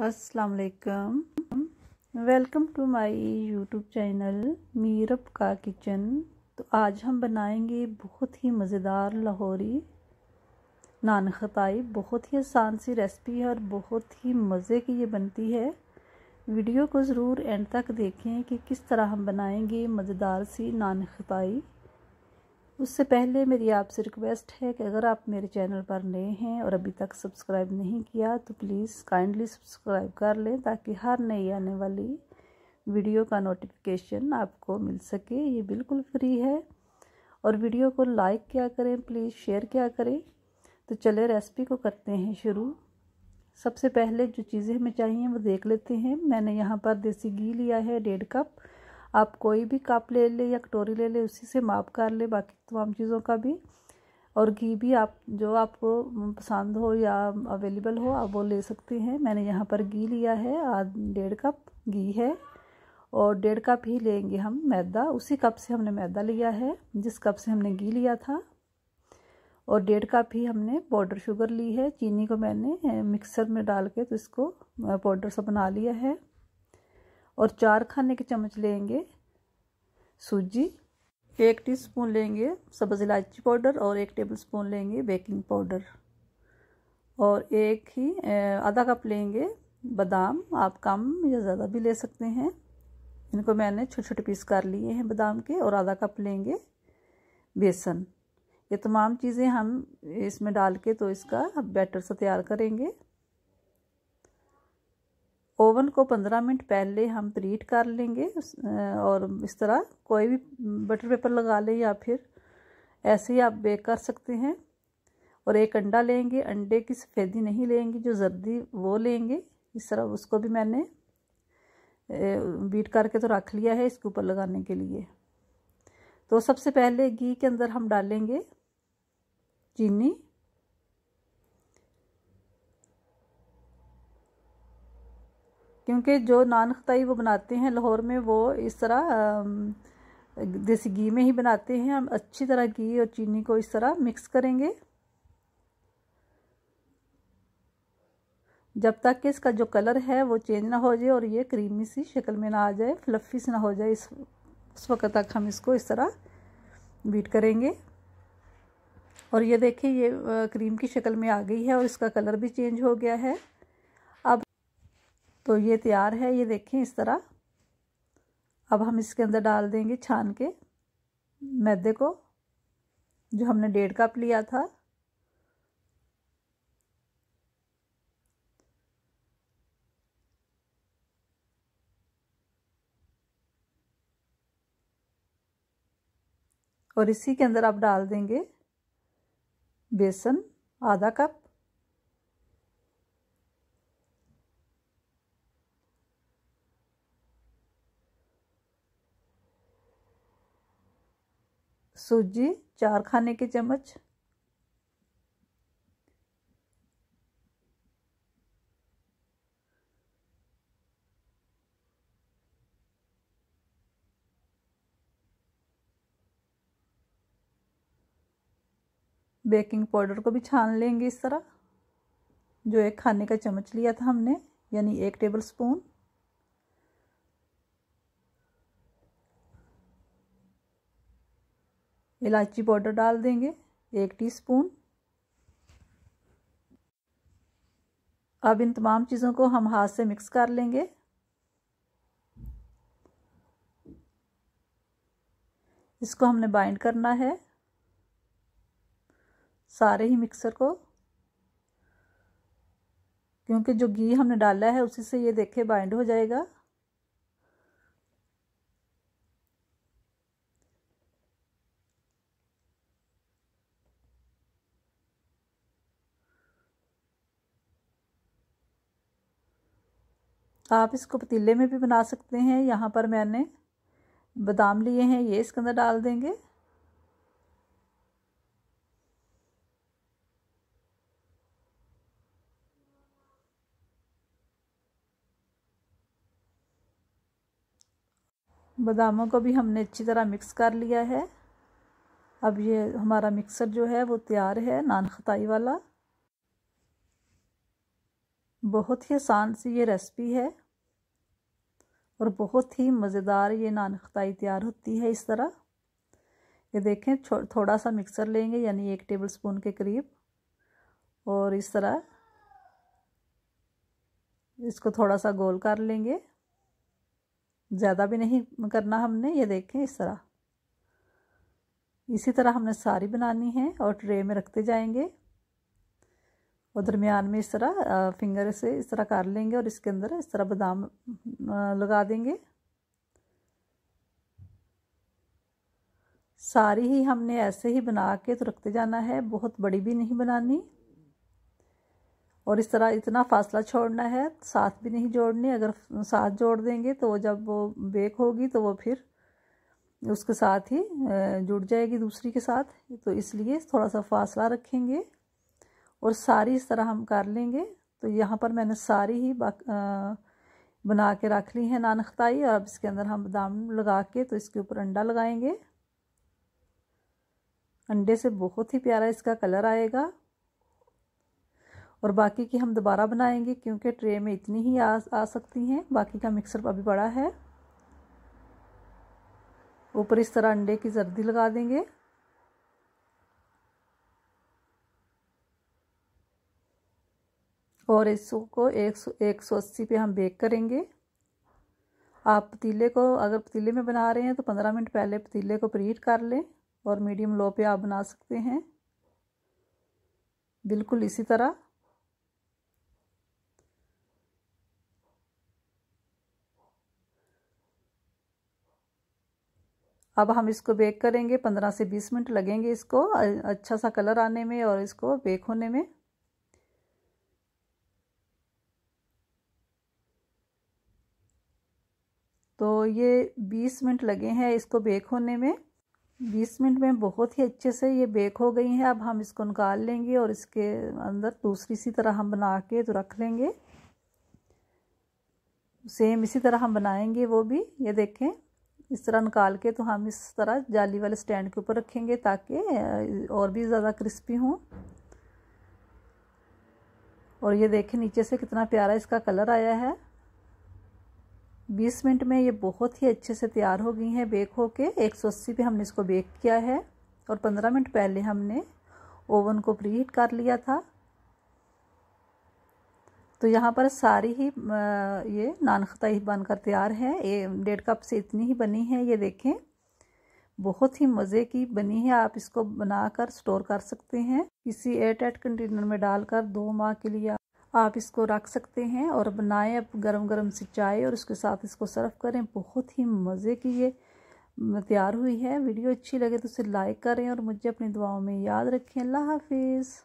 असलकम welcome to my YouTube channel मीरप का किचन तो आज हम बनाएंगे बहुत ही मज़ेदार लाहौरी नान खताई बहुत ही आसान सी रेसिपी है और बहुत ही मज़े की ये बनती है वीडियो को ज़रूर एंड तक देखें कि किस तरह हम बनाएंगे मज़ेदार सी नान खताई उससे पहले मेरी आपसे रिक्वेस्ट है कि अगर आप मेरे चैनल पर नए हैं और अभी तक सब्सक्राइब नहीं किया तो प्लीज़ काइंडली सब्सक्राइब कर लें ताकि हर नई आने वाली वीडियो का नोटिफिकेशन आपको मिल सके ये बिल्कुल फ्री है और वीडियो को लाइक क्या करें प्लीज़ शेयर क्या करें तो चले रेसिपी को करते हैं शुरू सबसे पहले जो चीज़ें हमें चाहिए वो देख लेते हैं मैंने यहाँ पर देसी घी लिया है डेढ़ कप आप कोई भी कप ले ले या कटोरी ले ले उसी से माप कर ले बाकी तमाम चीज़ों का भी और घी भी आप जो आपको पसंद हो या अवेलेबल हो आप वो ले सकते हैं मैंने यहाँ पर घी लिया है डेढ़ कप घी है और डेढ़ कप ही लेंगे हम मैदा उसी कप से हमने मैदा लिया है जिस कप से हमने घी लिया था और डेढ़ कप ही हमने पाउडर शुगर ली है चीनी को मैंने मिक्सर में डाल के तो इसको पाउडर सा बना लिया है और चार खाने के चम्मच लेंगे सूजी एक टीस्पून लेंगे सब्ज़ इलायची पाउडर और एक टेबलस्पून लेंगे बेकिंग पाउडर और एक ही आधा कप लेंगे बादाम आप कम या ज़्यादा भी ले सकते हैं इनको मैंने छोटे छोटे पीस कर लिए हैं बादाम के और आधा कप लेंगे बेसन ये तमाम चीज़ें हम इसमें डाल के तो इसका बैटर से तैयार करेंगे ओवन को पंद्रह मिनट पहले हम प्रीट कर लेंगे और इस तरह कोई भी बटर पेपर लगा लें या फिर ऐसे ही आप बेक कर सकते हैं और एक अंडा लेंगे अंडे की सफ़ेदी नहीं लेंगे जो जर्दी वो लेंगे इस तरह उसको भी मैंने बीट करके तो रख लिया है इसके ऊपर लगाने के लिए तो सबसे पहले घी के अंदर हम डालेंगे चीनी क्योंकि जो नान खताई वो बनाते हैं लाहौर में वो इस तरह देसी घी में ही बनाते हैं हम अच्छी तरह घी और चीनी को इस तरह मिक्स करेंगे जब तक कि इसका जो कलर है वो चेंज ना हो जाए और ये क्रीमी सी शक्ल में ना आ जाए फ्लफ़ी सी ना हो जाए इस उस वक्त तक हम इसको इस तरह बीट करेंगे और ये देखिए ये क्रीम की शक्ल में आ गई है और इसका कलर भी चेंज हो गया है तो ये तैयार है ये देखें इस तरह अब हम इसके अंदर डाल देंगे छान के मैदे को जो हमने डेढ़ कप लिया था और इसी के अंदर आप डाल देंगे बेसन आधा कप सूजी चार खाने के चम्मच बेकिंग पाउडर को भी छान लेंगे इस तरह जो एक खाने का चम्मच लिया था हमने यानी एक टेबल स्पून इलायची पाउडर डाल देंगे एक टीस्पून अब इन तमाम चीज़ों को हम हाथ से मिक्स कर लेंगे इसको हमने बाइंड करना है सारे ही मिक्सर को क्योंकि जो घी हमने डाला है उसी से ये देखे बाइंड हो जाएगा आप इसको पतीले में भी बना सकते हैं यहाँ पर मैंने बादाम लिए हैं ये इसके अंदर डाल देंगे बादामों को भी हमने अच्छी तरह मिक्स कर लिया है अब ये हमारा मिक्सर जो है वो तैयार है नान खताई वाला बहुत ही आसान सी ये रेसिपी है और बहुत ही मज़ेदार ये नान खताई तैयार होती है इस तरह ये देखें थोड़ा सा मिक्सर लेंगे यानी एक टेबल स्पून के करीब और इस तरह इसको थोड़ा सा गोल कर लेंगे ज़्यादा भी नहीं करना हमने ये देखें इस तरह इसी तरह हमने सारी बनानी है और ट्रे में रखते जाएंगे और दरमियान में इस तरह फिंगर से इस तरह कर लेंगे और इसके अंदर इस तरह बादाम लगा देंगे सारी ही हमने ऐसे ही बना के तो रखते जाना है बहुत बड़ी भी नहीं बनानी और इस तरह इतना फासला छोड़ना है साथ भी नहीं जोड़नी अगर साथ जोड़ देंगे तो जब वो बेक होगी तो वो फिर उसके साथ ही जुड़ जाएगी दूसरी के साथ तो इसलिए थोड़ा सा फासला रखेंगे और सारी इस तरह हम कर लेंगे तो यहाँ पर मैंने सारी ही बना के रख ली है नानखताई और अब इसके अंदर हम बादाम लगा के तो इसके ऊपर अंडा लगाएंगे अंडे से बहुत ही प्यारा इसका कलर आएगा और बाकी की हम दोबारा बनाएंगे क्योंकि ट्रे में इतनी ही आ, आ सकती हैं बाकी का मिक्सर अभी बड़ा है ऊपर इस तरह अंडे की जर्दी लगा देंगे और इसको एक सौ एक सौ अस्सी पर हम बेक करेंगे आप पतीले को अगर पतीले में बना रहे हैं तो पंद्रह मिनट पहले पतीले को प्रीट कर लें और मीडियम लो पे आप बना सकते हैं बिल्कुल इसी तरह अब हम इसको बेक करेंगे पंद्रह से बीस मिनट लगेंगे इसको अच्छा सा कलर आने में और इसको बेक होने में तो ये बीस मिनट लगे हैं इसको बेक होने में बीस मिनट में बहुत ही अच्छे से ये बेक हो गई हैं अब हम इसको निकाल लेंगे और इसके अंदर दूसरी इसी तरह हम बना के तो रख लेंगे सेम इसी तरह हम बनाएंगे वो भी ये देखें इस तरह निकाल के तो हम इस तरह जाली वाले स्टैंड के ऊपर रखेंगे ताकि और भी ज़्यादा क्रिस्पी हों और ये देखें नीचे से कितना प्यारा इसका कलर आया है बीस मिनट में ये बहुत ही अच्छे से तैयार हो गई हैं बेक हो के एक पे हमने इसको बेक किया है और पंद्रह मिनट पहले हमने ओवन को प्री हीट कर लिया था तो यहाँ पर सारी ही ये नान खताई बनकर तैयार है ये डेढ़ कप से इतनी ही बनी है ये देखें बहुत ही मज़े की बनी है आप इसको बनाकर स्टोर कर सकते हैं किसी टाइट कंटेनर में डालकर दो माह के लिए आप इसको रख सकते हैं और बनाएं अब गरम गरम से चाय और उसके साथ इसको सर्व करें बहुत ही मज़े की ये तैयार हुई है वीडियो अच्छी लगे तो उसे लाइक करें और मुझे अपनी दुआओं में याद रखें अल्लाह हाफिज़